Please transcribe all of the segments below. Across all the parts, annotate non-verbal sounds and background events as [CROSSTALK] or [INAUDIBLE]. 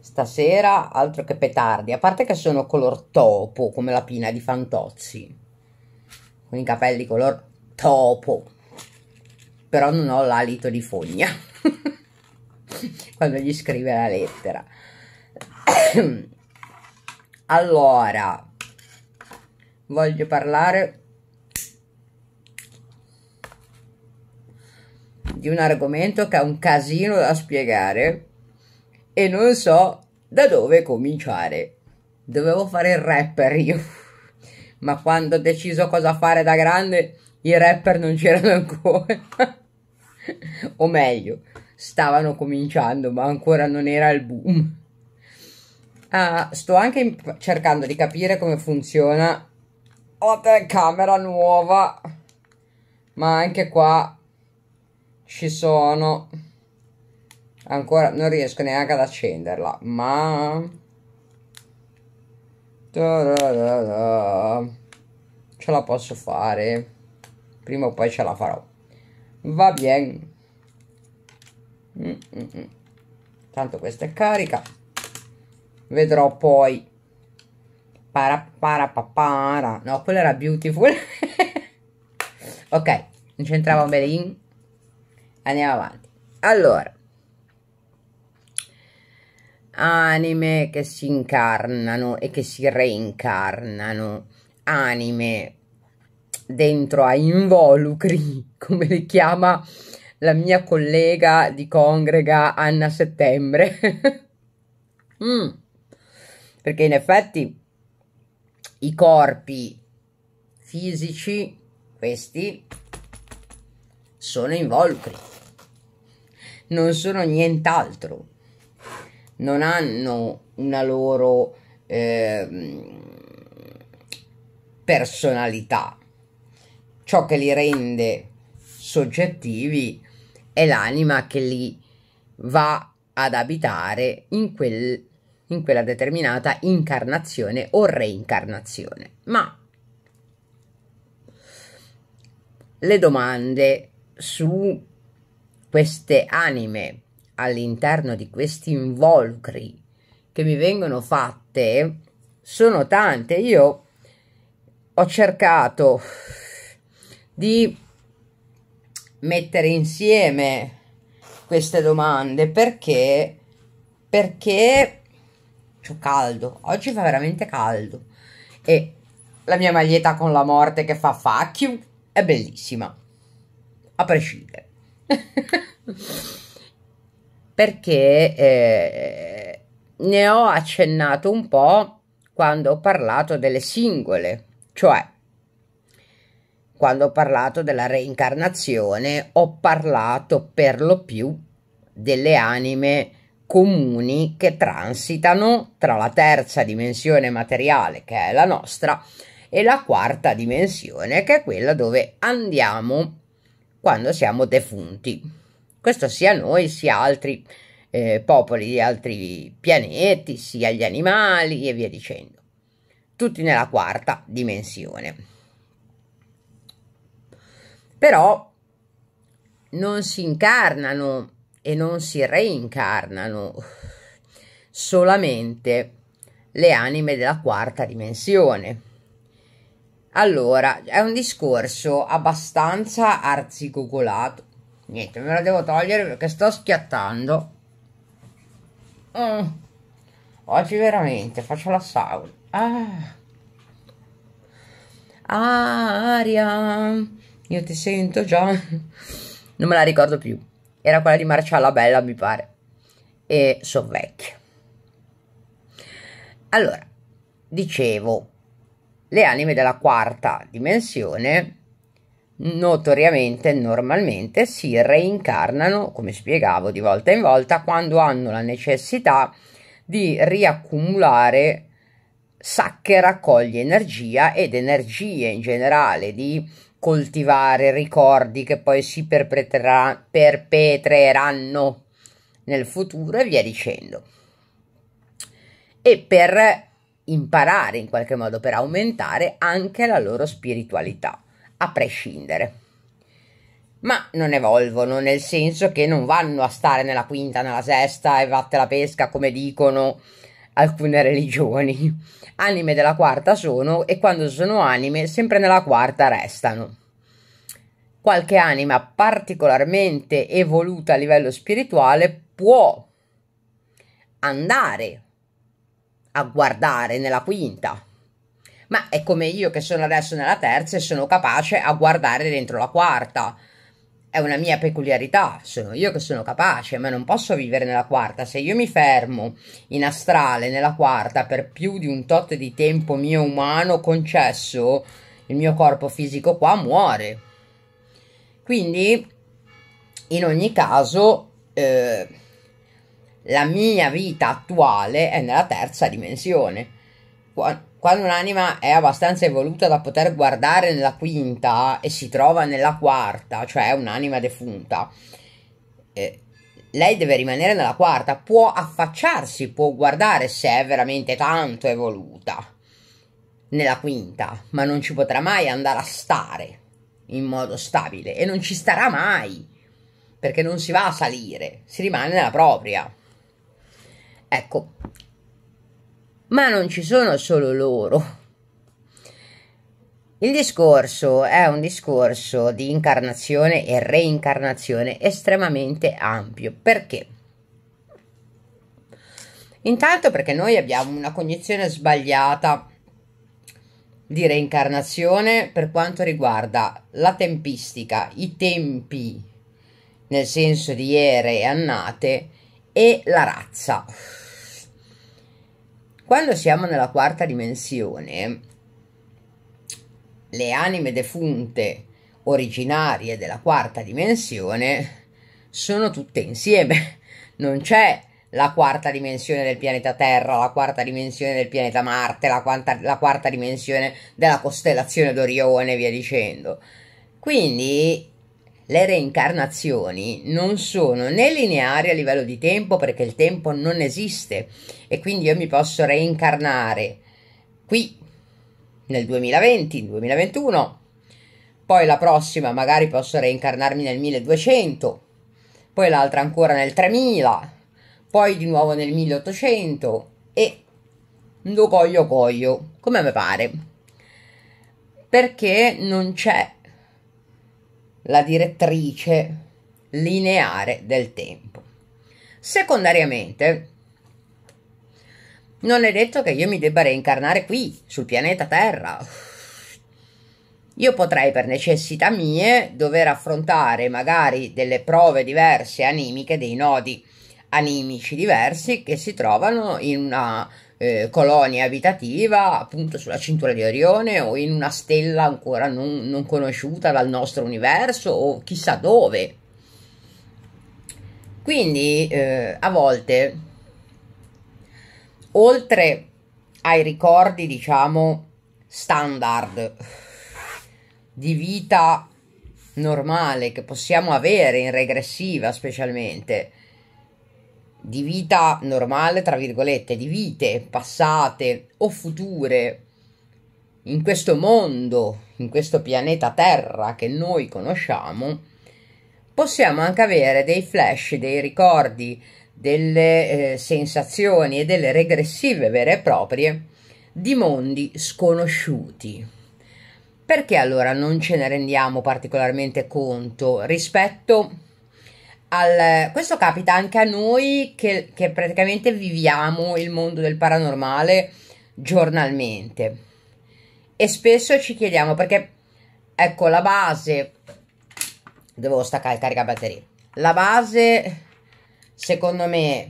Stasera altro che petardi, a parte che sono color topo, come la pina di Fantozzi, con i capelli color topo, però non ho l'alito di fogna [LAUGHS] quando gli scrive la lettera. [COUGHS] allora, voglio parlare di un argomento che è un casino da spiegare e non so da dove cominciare. Dovevo fare il rapper io, ma quando ho deciso cosa fare da grande, i rapper non c'erano ancora. o meglio, stavano cominciando, ma ancora non era il boom. Ah, sto anche imp- cercando di capire come funziona. Ho telecamera nuova, ma anche qua ci sono Ancora non riesco neanche ad accenderla, ma... Ce la posso fare. Prima o poi ce la farò. Va bene. Mm, mm, mm Tanto questa è carica. Vedrò poi. Para, para, para. No, quella era beautiful. [LAUGHS] ok, non c'entrava un belin. Andiamo avanti. Allora anime che si incarnano e che si reincarnano, anime dentro a involucri, [LAUGHS] come li chiama la mia collega di congrega Anna Settembre. [LAUGHS] mm. Perché in effetti i corpi fisici, questi, sono involucri, non sono nient'altro non hanno una loro eh, personalità. Ciò che li rende soggettivi è l'anima che li va ad abitare in, quel, in quella determinata incarnazione o reincarnazione. Ma le domande su queste anime all'interno di questi involcri che mi vengono fatte sono tante. Io ho cercato di mettere insieme queste domande perché perché c'ho caldo oggi fa veramente caldo e la mia maglietta con la morte che fa facchio è bellissima a prescindere [LAUGHS] perché eh, ne ho accennato un po' quando ho parlato delle singole, cioè quando ho parlato della reincarnazione ho parlato per lo più delle anime comuni che transitano tra la terza dimensione materiale, che è la nostra, e la quarta dimensione, che è quella dove andiamo quando siamo defunti. Questo sia noi sia altri eh, popoli di altri pianeti, sia gli animali e via dicendo. Tutti nella quarta dimensione. Però non si incarnano e non si reincarnano solamente le anime della quarta dimensione. Allora, è un discorso abbastanza arzigogolato niente me la devo togliere perché sto schiattando mm. oggi veramente faccio la sauna ah. ah Aria io ti sento già non me la ricordo più era quella di Marcialla Bella mi pare e so vecchia allora dicevo le anime della quarta dimensione notoriamente normalmente si reincarnano, come spiegavo di volta in volta, quando hanno la necessità di riaccumulare sacche che energia ed energie in generale, di coltivare ricordi che poi si perpetreranno nel futuro e via dicendo. E per imparare in qualche modo, per aumentare anche la loro spiritualità a prescindere. Ma non evolvono, nel senso che non vanno a stare nella quinta, nella sesta e vatte la pesca come dicono alcune religioni. Anime della quarta sono e quando sono anime sempre nella quarta restano. Qualche anima particolarmente evoluta a livello spirituale può andare a guardare nella quinta ma è come io che sono adesso nella terza e sono capace a guardare dentro la quarta. È una mia peculiarità, sono io che sono capace, ma non posso vivere nella quarta. Se io mi fermo in astrale nella quarta per più di un tot di tempo mio umano concesso, il mio corpo fisico qua muore. Quindi, in ogni caso, eh, la mia vita attuale è nella terza dimensione quando un'anima è abbastanza evoluta da poter guardare nella quinta e si trova nella quarta, cioè un'anima defunta, eh, lei deve rimanere nella quarta, può affacciarsi, può guardare se è veramente tanto evoluta nella quinta, ma non ci potrà mai andare a stare in modo stabile e non ci starà mai, perché non si va a salire, si rimane nella propria. Ecco, ma non ci sono solo loro. Il discorso è un discorso di incarnazione e reincarnazione estremamente ampio. Perché? Intanto perché noi abbiamo una cognizione sbagliata di reincarnazione per quanto riguarda la tempistica, i tempi nel senso di ere e annate e la razza. Quando siamo nella quarta dimensione, le anime defunte originarie della quarta dimensione sono tutte insieme. Non c'è la quarta dimensione del pianeta Terra, la quarta dimensione del pianeta Marte, la, quarta, la quarta dimensione della costellazione d'Orione via dicendo. Quindi le reincarnazioni non sono né lineari a livello di tempo perché il tempo non esiste e quindi io mi posso reincarnare qui nel 2020, 2021, poi la prossima magari posso reincarnarmi nel 1200, poi l'altra ancora nel 3000, poi di nuovo nel 1800 e lo coglio coglio, come mi pare, perché non c'è la direttrice lineare del tempo. Secondariamente, non è detto che io mi debba reincarnare qui, sul pianeta Terra. Io potrei, per necessità mie, dover affrontare magari delle prove diverse animiche, dei nodi animici diversi che si trovano in una eh, colonia abitativa appunto sulla cintura di Orione o in una stella ancora non, non conosciuta dal nostro universo o chissà dove. Quindi eh, a volte, oltre ai ricordi, diciamo, standard di vita normale che possiamo avere in regressiva specialmente, di vita normale, tra virgolette, di vite passate o future in questo mondo, in questo pianeta Terra che noi conosciamo, possiamo anche avere dei flash, dei ricordi, delle eh, sensazioni e delle regressive vere e proprie di mondi sconosciuti. Perché allora non ce ne rendiamo particolarmente conto rispetto al, questo capita anche a noi che, che praticamente viviamo il mondo del paranormale giornalmente e spesso ci chiediamo perché ecco la base devo staccare il caricabatterie la base secondo me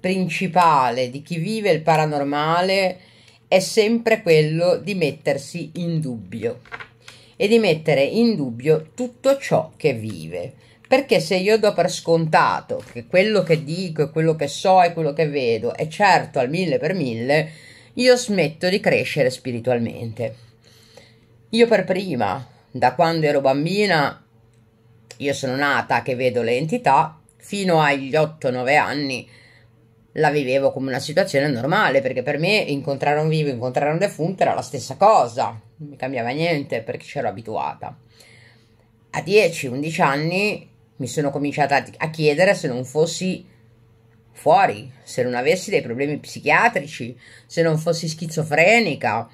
principale di chi vive il paranormale è sempre quello di mettersi in dubbio e di mettere in dubbio tutto ciò che vive perché se io do per scontato che quello che dico è quello che so e quello che vedo è certo al mille per mille, io smetto di crescere spiritualmente. Io per prima, da quando ero bambina, io sono nata che vedo le entità, fino agli 8-9 anni la vivevo come una situazione normale, perché per me incontrare un vivo, incontrare un defunto era la stessa cosa, non mi cambiava niente perché c'ero abituata. A 10-11 anni mi sono cominciata a chiedere se non fossi fuori, se non avessi dei problemi psichiatrici, se non fossi schizofrenica,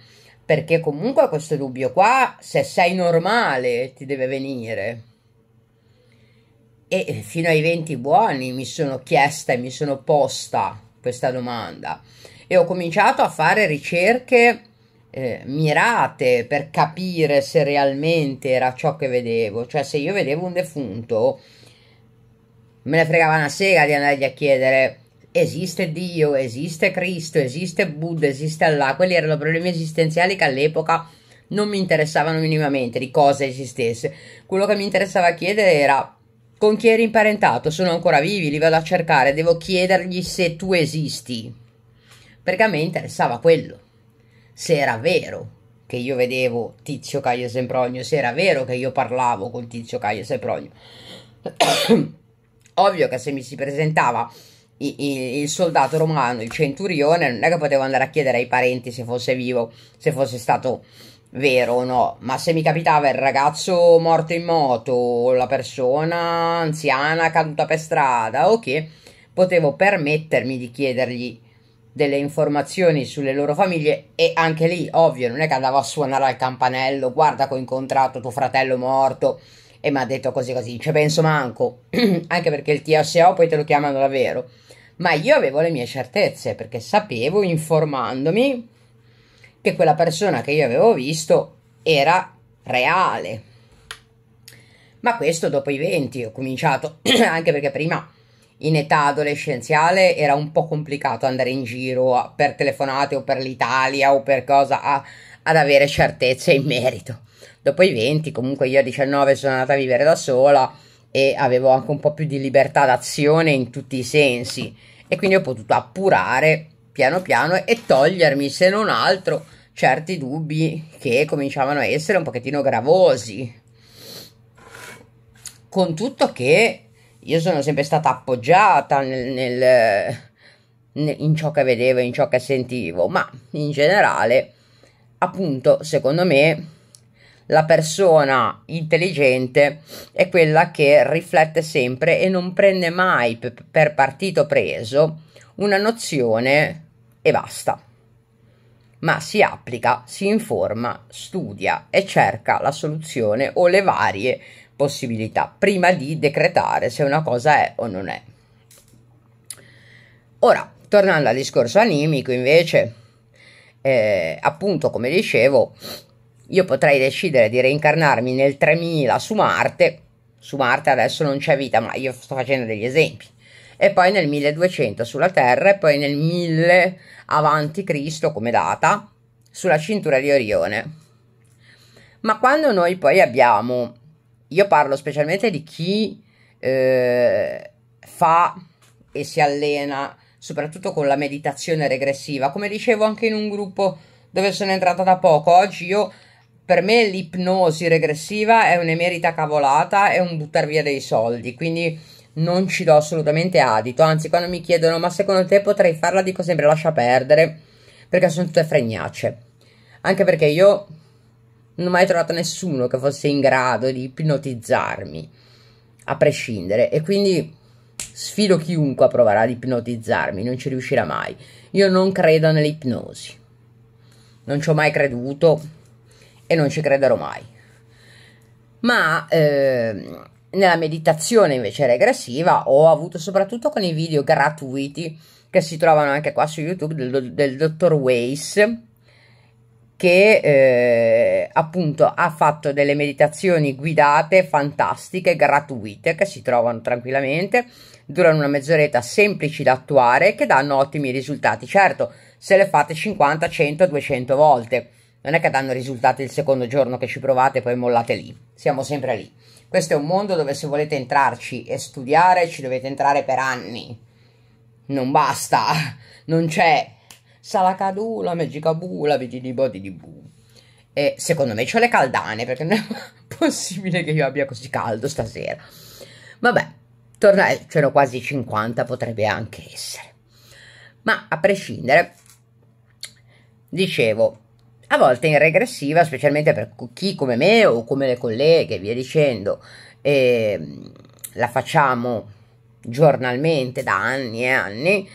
perché comunque questo dubbio qua, se sei normale, ti deve venire. E fino ai 20 buoni mi sono chiesta e mi sono posta questa domanda e ho cominciato a fare ricerche eh, mirate per capire se realmente era ciò che vedevo. Cioè, se io vedevo un defunto, me ne fregava una sega di andargli a chiedere esiste Dio, esiste Cristo, esiste Buddha, esiste Allah. Quelli erano problemi esistenziali che all'epoca non mi interessavano minimamente di cosa esistesse. Quello che mi interessava chiedere era con chi eri imparentato, sono ancora vivi, li vado a cercare, devo chiedergli se tu esisti. Perché a me interessava quello se era vero che io vedevo Tizio Caio Sempronio, se era vero che io parlavo con Tizio Caio Sempronio. [COUGHS] Ovvio che se mi si presentava il, il, soldato romano, il centurione, non è che potevo andare a chiedere ai parenti se fosse vivo, se fosse stato vero o no, ma se mi capitava il ragazzo morto in moto, la persona anziana caduta per strada, ok, potevo permettermi di chiedergli delle informazioni sulle loro famiglie e anche lì, ovvio, non è che andavo a suonare al campanello, guarda che ho incontrato tuo fratello morto e mi ha detto così così, ci penso manco, [CLEARS THROAT] anche perché il TSO poi te lo chiamano davvero, ma io avevo le mie certezze perché sapevo informandomi che quella persona che io avevo visto era reale. Ma questo dopo i 20 ho cominciato, [CLEARS THROAT] anche perché prima in età adolescenziale era un po' complicato andare in giro per telefonate o per l'Italia o per cosa a, ad avere certezze in merito. Dopo i 20, comunque io a 19 sono andata a vivere da sola e avevo anche un po' più di libertà d'azione in tutti i sensi e quindi ho potuto appurare piano piano e togliermi se non altro certi dubbi che cominciavano a essere un pochettino gravosi. Con tutto che io sono sempre stata appoggiata nel, nel, nel, in ciò che vedevo, in ciò che sentivo, ma in generale, appunto, secondo me la persona intelligente è quella che riflette sempre e non prende mai per partito preso una nozione e basta, ma si applica, si informa, studia e cerca la soluzione o le varie soluzioni possibilità prima di decretare se una cosa è o non è. Ora, tornando al discorso animico, invece, eh, appunto, come dicevo, io potrei decidere di reincarnarmi nel 3000 su Marte, su Marte adesso non c'è vita, ma io sto facendo degli esempi, e poi nel 1200 sulla Terra e poi nel 1000 avanti Cristo come data sulla cintura di Orione. Ma quando noi poi abbiamo io parlo specialmente di chi eh, fa e si allena soprattutto con la meditazione regressiva. Come dicevo anche in un gruppo dove sono entrata da poco, oggi io per me l'ipnosi regressiva è un'emerita cavolata, è un buttare via dei soldi, quindi non ci do assolutamente adito. Anzi, quando mi chiedono "Ma secondo te potrei farla?" dico sempre "Lascia perdere", perché sono tutte fregnacce. Anche perché io non ho mai trovato nessuno che fosse in grado di ipnotizzarmi, a prescindere, e quindi sfido chiunque a provare ad ipnotizzarmi, non ci riuscirà mai. Io non credo nell'ipnosi, non ci ho mai creduto e non ci crederò mai. Ma eh, nella meditazione invece regressiva ho avuto soprattutto con i video gratuiti che si trovano anche qua su YouTube del, del dottor Wace che eh, appunto ha fatto delle meditazioni guidate fantastiche, gratuite, che si trovano tranquillamente, durano una mezz'oretta semplici da attuare, che danno ottimi risultati. Certo, se le fate 50, 100, 200 volte, non è che danno risultati il secondo giorno che ci provate e poi mollate lì, siamo sempre lì. Questo è un mondo dove se volete entrarci e studiare ci dovete entrare per anni. Non basta, non c'è Salacadù, la Megicabù, la bu. E secondo me c'ho le caldane perché non è [LAUGHS] possibile che io abbia così caldo stasera. Vabbè, torna, eh, c'erano quasi 50, potrebbe anche essere. Ma a prescindere, dicevo, a volte in regressiva, specialmente per chi come me o come le colleghe, via dicendo, eh, la facciamo giornalmente da anni e anni,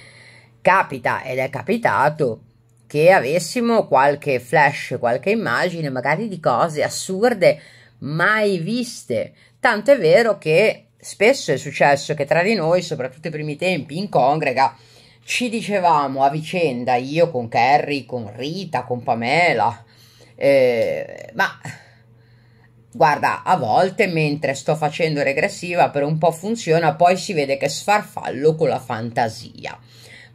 capita ed è capitato che avessimo qualche flash, qualche immagine, magari di cose assurde mai viste. Tanto è vero che spesso è successo che tra di noi, soprattutto i primi tempi in congrega, ci dicevamo a vicenda, io con Kerry, con Rita, con Pamela, eh, ma guarda, a volte mentre sto facendo regressiva per un po' funziona, poi si vede che sfarfallo con la fantasia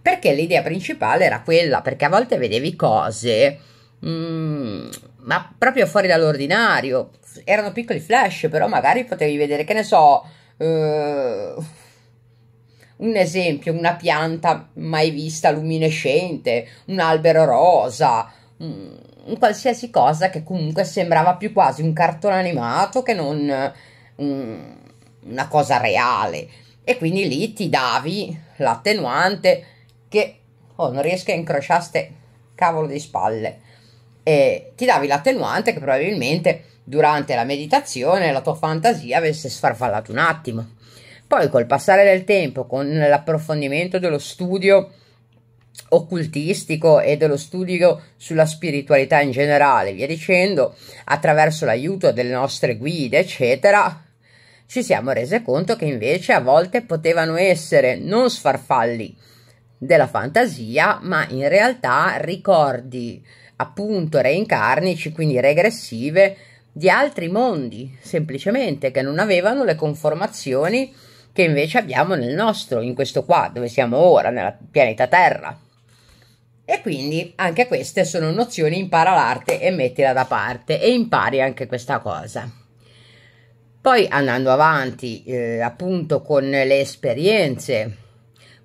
perché l'idea principale era quella, perché a volte vedevi cose, mh, mm, ma proprio fuori dall'ordinario, erano piccoli flash, però magari potevi vedere, che ne so, eh, un esempio, una pianta mai vista luminescente, un albero rosa, mh, mm, un qualsiasi cosa che comunque sembrava più quasi un cartone animato che non um, una cosa reale. E quindi lì ti davi l'attenuante che oh, non riesco a incrociare ste cavolo di spalle. E ti davi l'attenuante che probabilmente durante la meditazione la tua fantasia avesse sfarfallato un attimo. Poi col passare del tempo, con l'approfondimento dello studio occultistico e dello studio sulla spiritualità in generale, via dicendo, attraverso l'aiuto delle nostre guide, eccetera, ci siamo resi conto che invece a volte potevano essere non sfarfalli, della fantasia, ma in realtà ricordi appunto reincarnici, quindi regressive, di altri mondi, semplicemente, che non avevano le conformazioni che invece abbiamo nel nostro, in questo qua, dove siamo ora, nel pianeta Terra. E quindi anche queste sono nozioni, impara l'arte e mettila da parte e impari anche questa cosa. Poi andando avanti eh, appunto con le esperienze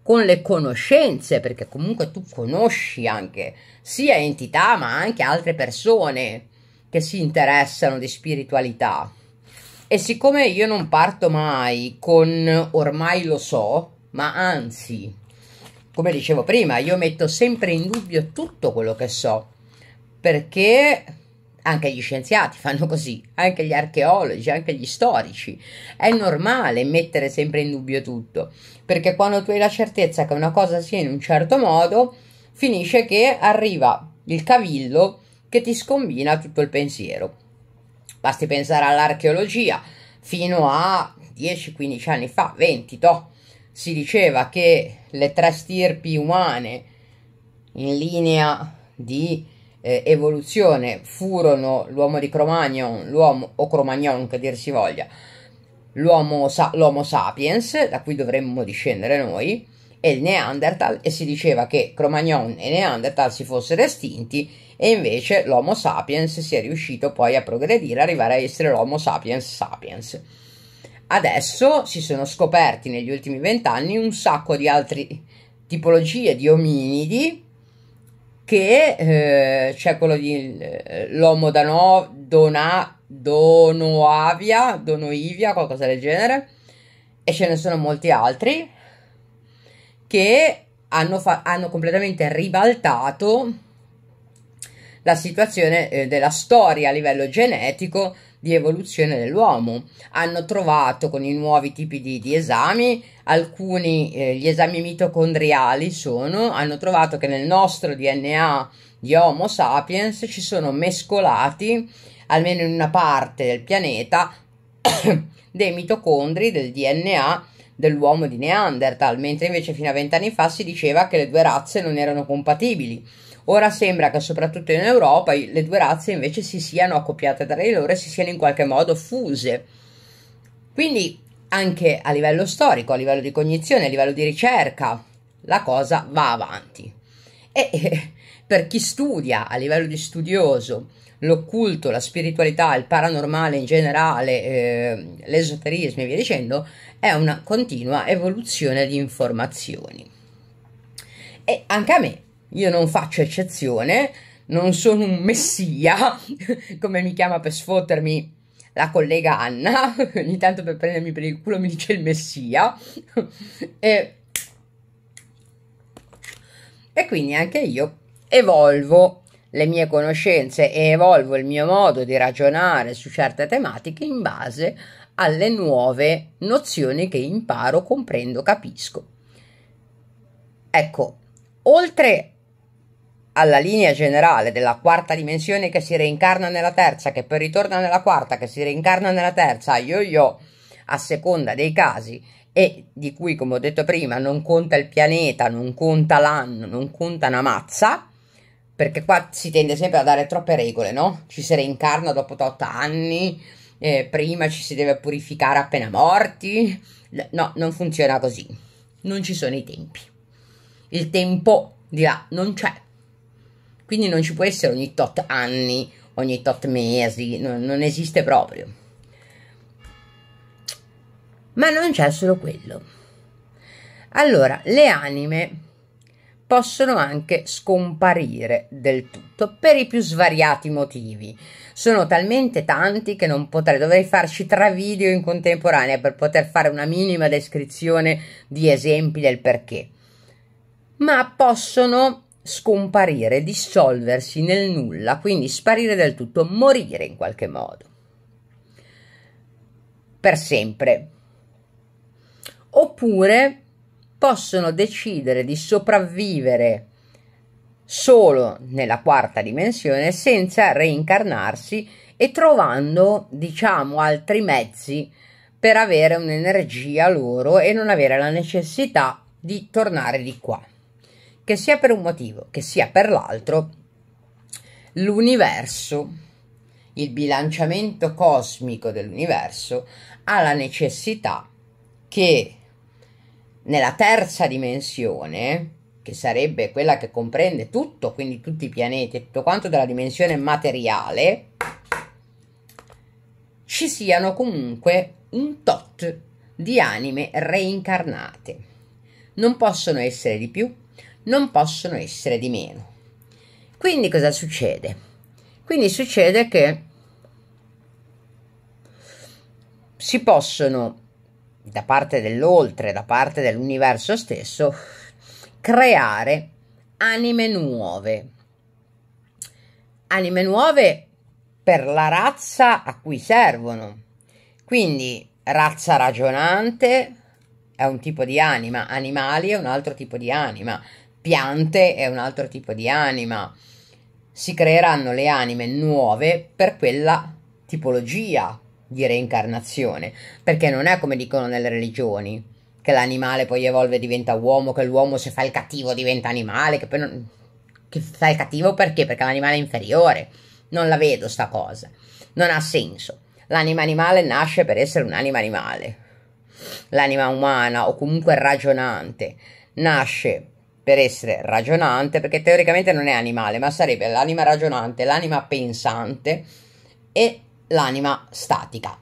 con le conoscenze, perché comunque tu conosci anche sia entità ma anche altre persone che si interessano di spiritualità. E siccome io non parto mai con ormai lo so, ma anzi, come dicevo prima, io metto sempre in dubbio tutto quello che so, perché anche gli scienziati fanno così, anche gli archeologi, anche gli storici. È normale mettere sempre in dubbio tutto, perché quando tu hai la certezza che una cosa sia in un certo modo, finisce che arriva il cavillo che ti scombina tutto il pensiero. Basti pensare all'archeologia, fino a 10-15 anni fa, 20, to, si diceva che le tre stirpi umane in linea di eh, evoluzione furono l'uomo di Cro-Magnon, l'uomo o Cro-Magnon che dir si voglia, l'uomo, sa, l'homo sapiens, da cui dovremmo discendere noi, e il Neanderthal e si diceva che Cro-Magnon e Neanderthal si fossero estinti e invece l'Homo sapiens si è riuscito poi a progredire, arrivare a essere l'Homo sapiens sapiens. Adesso si sono scoperti negli ultimi vent'anni un sacco di altre tipologie di ominidi che eh, c'è quello di eh, l'Omo Dano, Dona, Donoavia, Donoivia, qualcosa del genere, e ce ne sono molti altri che hanno, fa- hanno completamente ribaltato la situazione eh, della storia a livello genetico di evoluzione dell'uomo. Hanno trovato con i nuovi tipi di, di esami, alcuni eh, gli esami mitocondriali sono, hanno trovato che nel nostro DNA di Homo sapiens ci sono mescolati, almeno in una parte del pianeta, [COUGHS] dei mitocondri del DNA dell'uomo di Neanderthal, mentre invece fino a vent'anni fa si diceva che le due razze non erano compatibili. Ora sembra che soprattutto in Europa le due razze invece si siano accoppiate tra di loro e si siano in qualche modo fuse. Quindi anche a livello storico, a livello di cognizione, a livello di ricerca, la cosa va avanti. E [LAUGHS] eh, per chi studia a livello di studioso l'occulto, la spiritualità, il paranormale in generale, eh, l'esoterismo e via dicendo, è una continua evoluzione di informazioni. E anche a me io non faccio eccezione, non sono un messia, [LAUGHS] come mi chiama per sfottermi la collega Anna, [LAUGHS] ogni tanto per prendermi per il culo mi dice il messia, [LAUGHS] e, e quindi anche io evolvo le mie conoscenze e evolvo il mio modo di ragionare su certe tematiche in base alle nuove nozioni che imparo, comprendo, capisco. Ecco, oltre alla linea generale della quarta dimensione che si reincarna nella terza, che poi ritorna nella quarta, che si reincarna nella terza, io io, a seconda dei casi, e di cui, come ho detto prima, non conta il pianeta, non conta l'anno, non conta una mazza, perché qua si tende sempre a dare troppe regole, no? Ci si reincarna dopo 8 anni, eh, prima ci si deve purificare appena morti, no, non funziona così, non ci sono i tempi, il tempo di là non c'è quindi non ci può essere ogni tot anni, ogni tot mesi, non, non esiste proprio. Ma non c'è solo quello. Allora, le anime possono anche scomparire del tutto per i più svariati motivi. Sono talmente tanti che non potrei, dovrei farci tre video in contemporanea per poter fare una minima descrizione di esempi del perché. Ma possono scomparire, dissolversi nel nulla, quindi sparire del tutto, morire in qualche modo. Per sempre. Oppure possono decidere di sopravvivere solo nella quarta dimensione senza reincarnarsi e trovando, diciamo, altri mezzi per avere un'energia loro e non avere la necessità di tornare di qua che sia per un motivo, che sia per l'altro, l'universo, il bilanciamento cosmico dell'universo, ha la necessità che nella terza dimensione, che sarebbe quella che comprende tutto, quindi tutti i pianeti, tutto quanto della dimensione materiale, ci siano comunque un tot di anime reincarnate. Non possono essere di più non possono essere di meno. Quindi cosa succede? Quindi succede che si possono, da parte dell'oltre, da parte dell'universo stesso, creare anime nuove. Anime nuove per la razza a cui servono. Quindi razza ragionante è un tipo di anima, animali è un altro tipo di anima, piante è un altro tipo di anima. Si creeranno le anime nuove per quella tipologia di reincarnazione, perché non è come dicono nelle religioni, che l'animale poi evolve e diventa uomo, che l'uomo se fa il cattivo diventa animale, che, non... che fa il cattivo perché? Perché l'animale è inferiore. Non la vedo sta cosa. Non ha senso. L'anima animale nasce per essere un'anima animale. L'anima umana o comunque ragionante nasce per essere ragionante, perché teoricamente non è animale, ma sarebbe l'anima ragionante, l'anima pensante e l'anima statica.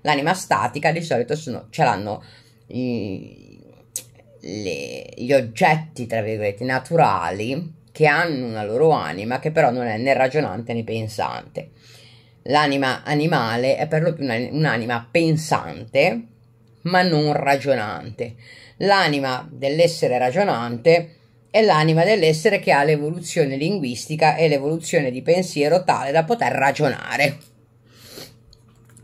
L'anima statica di solito sono, ce l'hanno i, le, gli oggetti, tra virgolette, naturali che hanno una loro anima che però non è né ragionante né pensante. L'anima animale è per lo più un'anima pensante ma non ragionante l'anima dell'essere ragionante è l'anima dell'essere che ha l'evoluzione linguistica e l'evoluzione di pensiero tale da poter ragionare.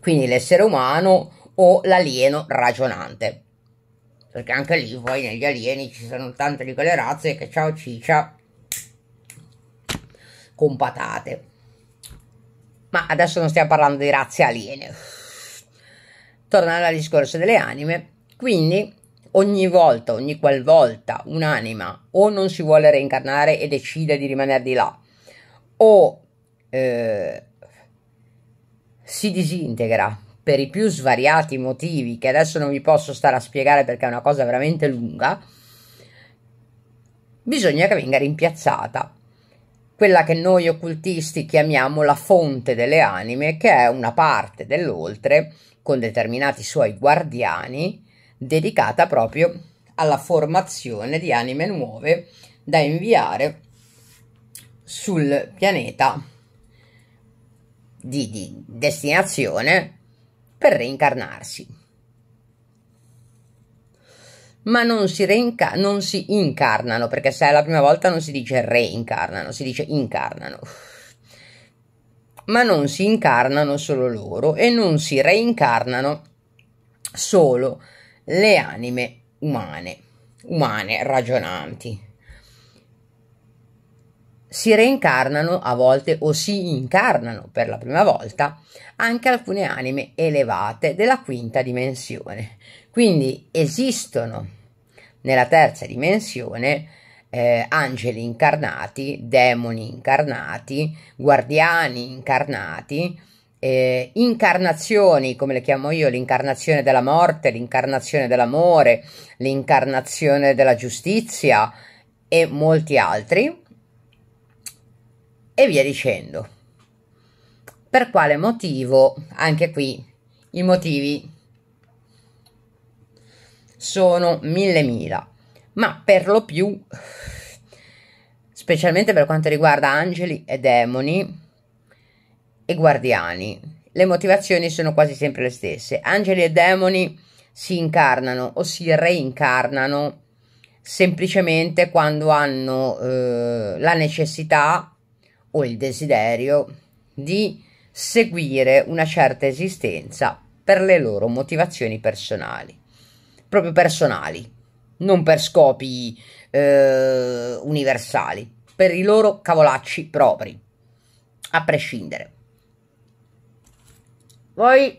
Quindi l'essere umano o l'alieno ragionante. Perché anche lì poi negli alieni ci sono tante di quelle razze che ciao ciccia con patate. Ma adesso non stiamo parlando di razze aliene. Tornando al discorso delle anime, quindi ogni volta, ogni qualvolta un'anima o non si vuole reincarnare e decide di rimanere di là, o eh, si disintegra per i più svariati motivi che adesso non vi posso stare a spiegare perché è una cosa veramente lunga, bisogna che venga rimpiazzata quella che noi occultisti chiamiamo la fonte delle anime, che è una parte dell'oltre con determinati suoi guardiani dedicata proprio alla formazione di anime nuove da inviare sul pianeta di, di destinazione per reincarnarsi. Ma non si, reinca- non si incarnano, perché se è la prima volta non si dice reincarnano, si dice incarnano. Ma non si incarnano solo loro e non si reincarnano solo loro le anime umane, umane ragionanti. Si reincarnano a volte o si incarnano per la prima volta anche alcune anime elevate della quinta dimensione. Quindi esistono nella terza dimensione eh, angeli incarnati, demoni incarnati, guardiani incarnati, eh, incarnazioni, come le chiamo io, l'incarnazione della morte, l'incarnazione dell'amore, l'incarnazione della giustizia e molti altri, e via dicendo. Per quale motivo, anche qui, i motivi sono mille mila, ma per lo più, specialmente per quanto riguarda angeli e demoni, e guardiani. Le motivazioni sono quasi sempre le stesse. Angeli e demoni si incarnano o si reincarnano semplicemente quando hanno eh, la necessità o il desiderio di seguire una certa esistenza per le loro motivazioni personali, proprio personali, non per scopi eh, universali, per i loro cavolacci propri, a prescindere. Poi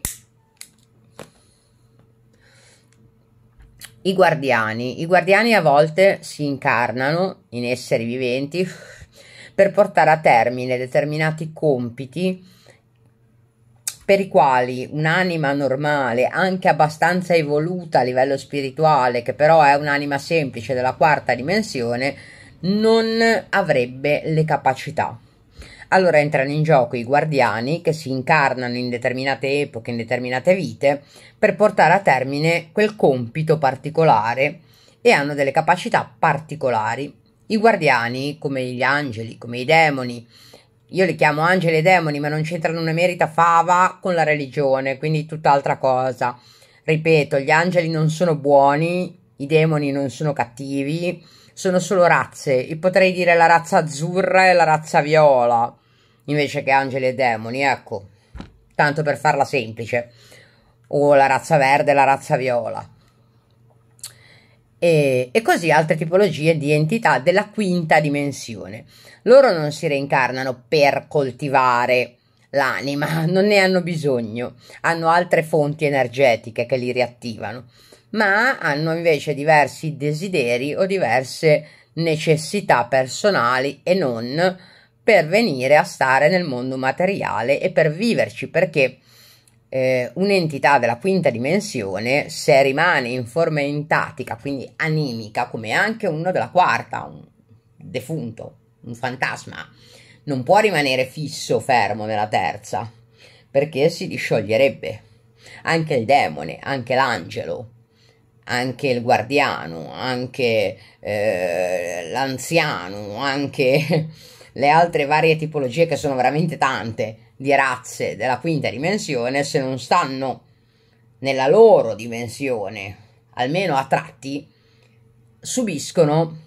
I guardiani. I guardiani a volte si incarnano in esseri viventi per portare a termine determinati compiti per i quali un'anima normale, anche abbastanza evoluta a livello spirituale, che però è un'anima semplice della quarta dimensione, non avrebbe le capacità allora entrano in gioco i guardiani che si incarnano in determinate epoche, in determinate vite, per portare a termine quel compito particolare e hanno delle capacità particolari. I guardiani, come gli angeli, come i demoni, io li chiamo angeli e demoni, ma non c'entrano una merita fava con la religione, quindi tutt'altra cosa. Ripeto, gli angeli non sono buoni, i demoni non sono cattivi, sono solo razze. Io potrei dire la razza azzurra e la razza viola, invece che angeli e demoni, ecco. Tanto per farla semplice. O la razza verde e la razza viola. E, e, così altre tipologie di entità della quinta dimensione. Loro non si reincarnano per coltivare l'anima, [LAUGHS] non ne hanno bisogno, hanno altre fonti energetiche che li riattivano, ma hanno invece diversi desideri o diverse necessità personali e non per venire a stare nel mondo materiale e per viverci, perché eh, un'entità della quinta dimensione, se rimane in forma entatica, quindi animica, come anche uno della quarta, un defunto, un fantasma, non può rimanere fisso fermo nella terza, perché si discioglierebbe. Anche il demone, anche l'angelo, anche il guardiano, anche eh, l'anziano, anche [LAUGHS] le altre varie tipologie che sono veramente tante di razze della quinta dimensione, se non stanno nella loro dimensione, almeno a tratti, subiscono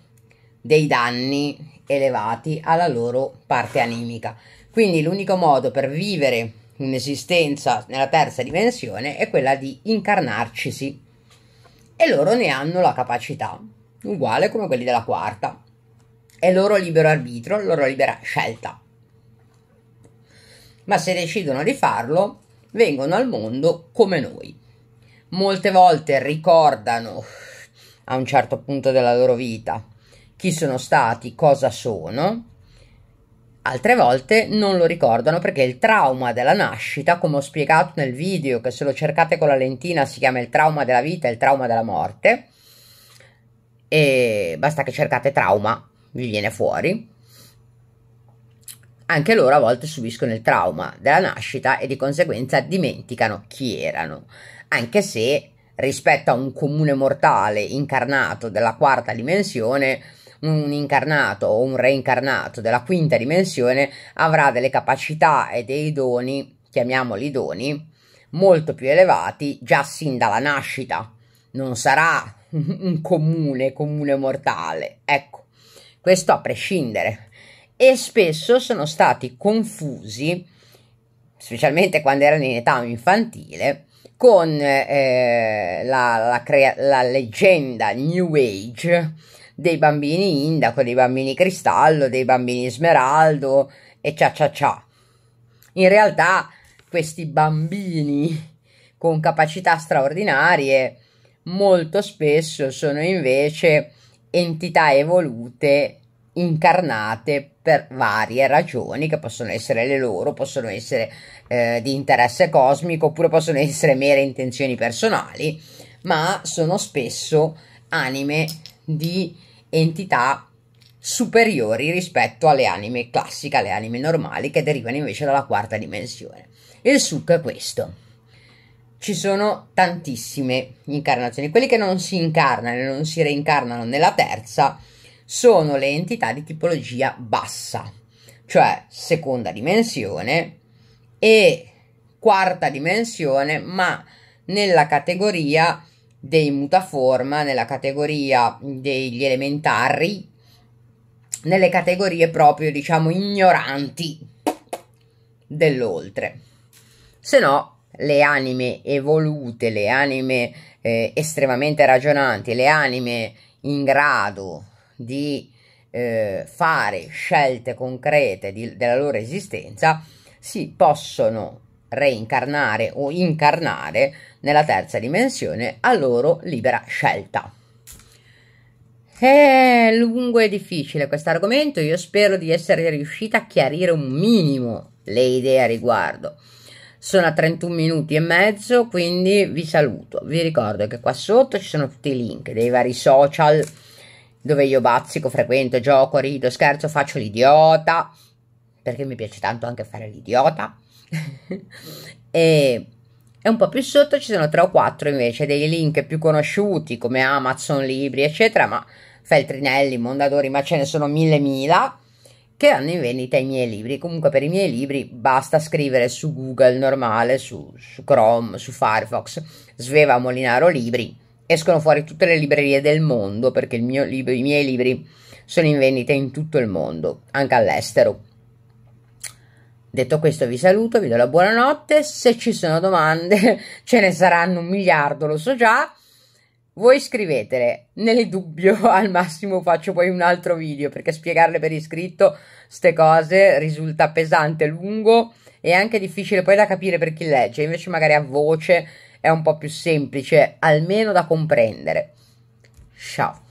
dei danni elevati alla loro parte animica. Quindi l'unico modo per vivere un'esistenza nella terza dimensione è quella di incarnarcisi e loro ne hanno la capacità, uguale come quelli della quarta. È loro libero arbitrio, loro libera scelta. Ma se decidono di farlo, vengono al mondo come noi. Molte volte ricordano a un certo punto della loro vita chi sono stati, cosa sono. Altre volte non lo ricordano perché il trauma della nascita, come ho spiegato nel video, che se lo cercate con la lentina si chiama il trauma della vita e il trauma della morte, e basta che cercate trauma, vi viene fuori. Anche loro a volte subiscono il trauma della nascita e di conseguenza dimenticano chi erano, anche se rispetto a un comune mortale incarnato della quarta dimensione, un incarnato o un reincarnato della quinta dimensione avrà delle capacità e dei doni, chiamiamoli doni, molto più elevati già sin dalla nascita. Non sarà [LAUGHS] un comune, comune mortale. Ecco, questo a prescindere. E spesso sono stati confusi, specialmente quando erano in età infantile, con eh, la, la, la leggenda New Age dei bambini indaco, dei bambini cristallo, dei bambini smeraldo e cia cia cia. In realtà questi bambini con capacità straordinarie molto spesso sono invece entità evolute incarnate per varie ragioni che possono essere le loro, possono essere eh, di interesse cosmico oppure possono essere mere intenzioni personali, ma sono spesso anime di entità superiori rispetto alle anime classiche, alle anime normali che derivano invece dalla quarta dimensione. Il succo è questo. Ci sono tantissime incarnazioni. Quelli che non si incarnano e non si reincarnano nella terza sono le entità di tipologia bassa, cioè seconda dimensione e quarta dimensione, ma nella categoria dei mutaforma, nella categoria degli elementari, nelle categorie proprio, diciamo, ignoranti dell'oltre. Se no, le anime evolute, le anime eh, estremamente ragionanti, le anime in grado di eh, fare scelte concrete di, della loro esistenza, si possono reincarnare o incarnare nella terza dimensione a loro libera scelta. È lungo e difficile questo argomento, io spero di essere riuscita a chiarire un minimo le idee a riguardo. Sono a 31 minuti e mezzo, quindi vi saluto. Vi ricordo che qua sotto ci sono tutti i link dei vari social dove io bazzico, frequento, gioco, rido, scherzo, faccio l'idiota, perché mi piace tanto anche fare l'idiota. [LAUGHS] e e un po' più sotto ci sono tre o quattro invece dei link più conosciuti come Amazon, Libri, eccetera, ma Feltrinelli, Mondadori, ma ce ne sono mille mila che hanno in vendita i miei libri. Comunque per i miei libri basta scrivere su Google normale, su, su Chrome, su Firefox, Sveva Molinaro Libri, escono fuori tutte le librerie del mondo perché mio, i miei libri sono in vendita in tutto il mondo, anche all'estero. Detto questo vi saluto, vi do la buonanotte, se ci sono domande [LAUGHS] ce ne saranno un miliardo, lo so già, voi scrivetele, nel dubbio [LAUGHS] al massimo faccio poi un altro video perché spiegarle per iscritto queste cose risulta pesante, lungo e anche difficile poi da capire per chi legge, invece magari a voce è un po' più semplice, almeno da comprendere. Ciao.